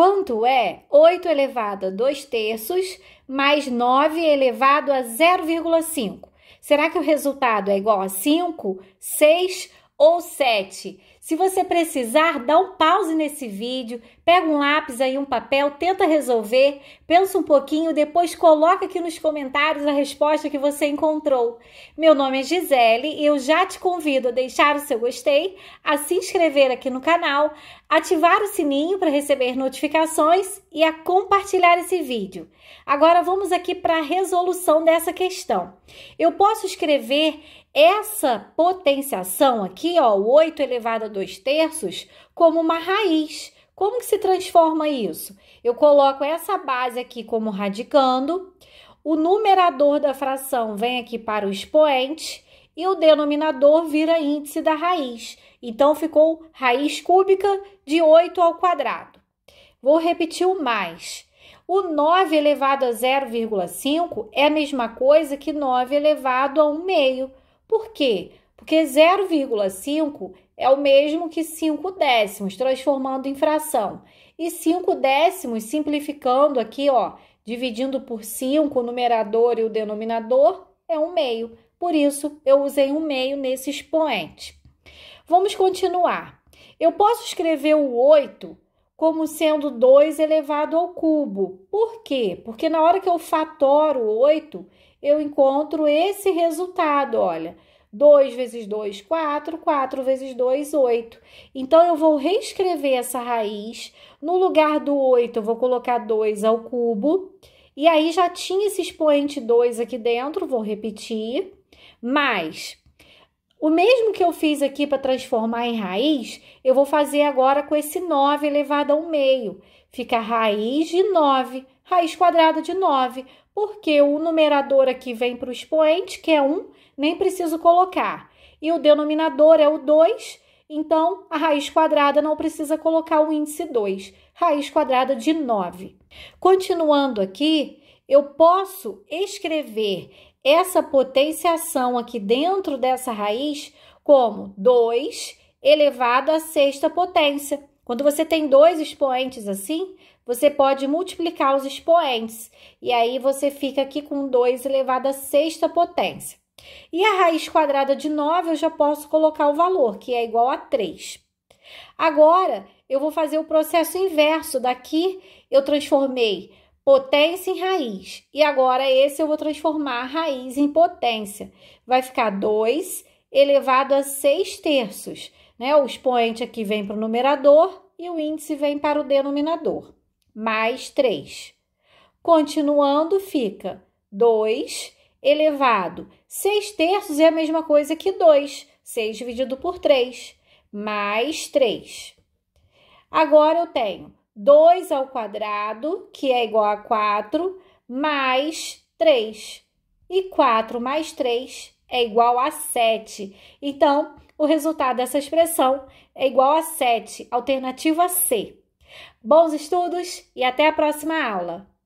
Quanto é 8 elevado a 2 terços mais 9 elevado a 0,5? Será que o resultado é igual a 5, 6 ou 7? Se você precisar, dá um pause nesse vídeo, pega um lápis aí, um papel, tenta resolver, pensa um pouquinho, depois coloca aqui nos comentários a resposta que você encontrou. Meu nome é Gisele e eu já te convido a deixar o seu gostei, a se inscrever aqui no canal, ativar o sininho para receber notificações e a compartilhar esse vídeo. Agora vamos aqui para a resolução dessa questão. Eu posso escrever essa potenciação aqui, ó, 8 elevado a 2 dois terços como uma raiz. Como que se transforma isso? Eu coloco essa base aqui como radicando, o numerador da fração vem aqui para o expoente e o denominador vira índice da raiz. Então, ficou raiz cúbica de 8 ao quadrado. Vou repetir o mais. O 9 elevado a 0,5 é a mesma coisa que 9 elevado a 1 meio. Por quê? Porque 0,5 é o mesmo que 5 décimos, transformando em fração. E 5 décimos, simplificando aqui, ó, dividindo por 5 o numerador e o denominador, é 1 um meio. Por isso, eu usei 1 um meio nesse expoente. Vamos continuar. Eu posso escrever o 8 como sendo 2 elevado ao cubo. Por quê? Porque na hora que eu fatoro 8, eu encontro esse resultado, olha. 2 vezes 2, 4, 4 vezes 2, 8. Então, eu vou reescrever essa raiz. No lugar do 8, eu vou colocar 2 ao cubo. E aí, já tinha esse expoente 2 aqui dentro, vou repetir. Mais o mesmo que eu fiz aqui para transformar em raiz, eu vou fazer agora com esse 9 elevado ao meio. Fica raiz de 9, raiz quadrada de 9, porque o numerador aqui vem para o expoente, que é 1, nem preciso colocar. E o denominador é o 2, então a raiz quadrada não precisa colocar o índice 2, raiz quadrada de 9. Continuando aqui, eu posso escrever essa potenciação aqui dentro dessa raiz como 2 elevado à sexta potência. Quando você tem dois expoentes assim, você pode multiplicar os expoentes e aí você fica aqui com 2 elevado à sexta potência. E a raiz quadrada de 9 eu já posso colocar o valor, que é igual a 3. Agora, eu vou fazer o processo inverso. Daqui eu transformei potência em raiz. E agora esse eu vou transformar a raiz em potência. Vai ficar 2 elevado a 6 terços. Né? O expoente aqui vem para o numerador e o índice vem para o denominador. Mais 3. Continuando, fica 2 elevado. 6 terços é a mesma coisa que 2. 6 dividido por 3. Mais 3. Agora eu tenho 2 ao quadrado, que é igual a 4, mais 3. E 4 mais 3 é igual a 7. Então, o resultado dessa expressão é igual a 7, alternativa C. Bons estudos e até a próxima aula!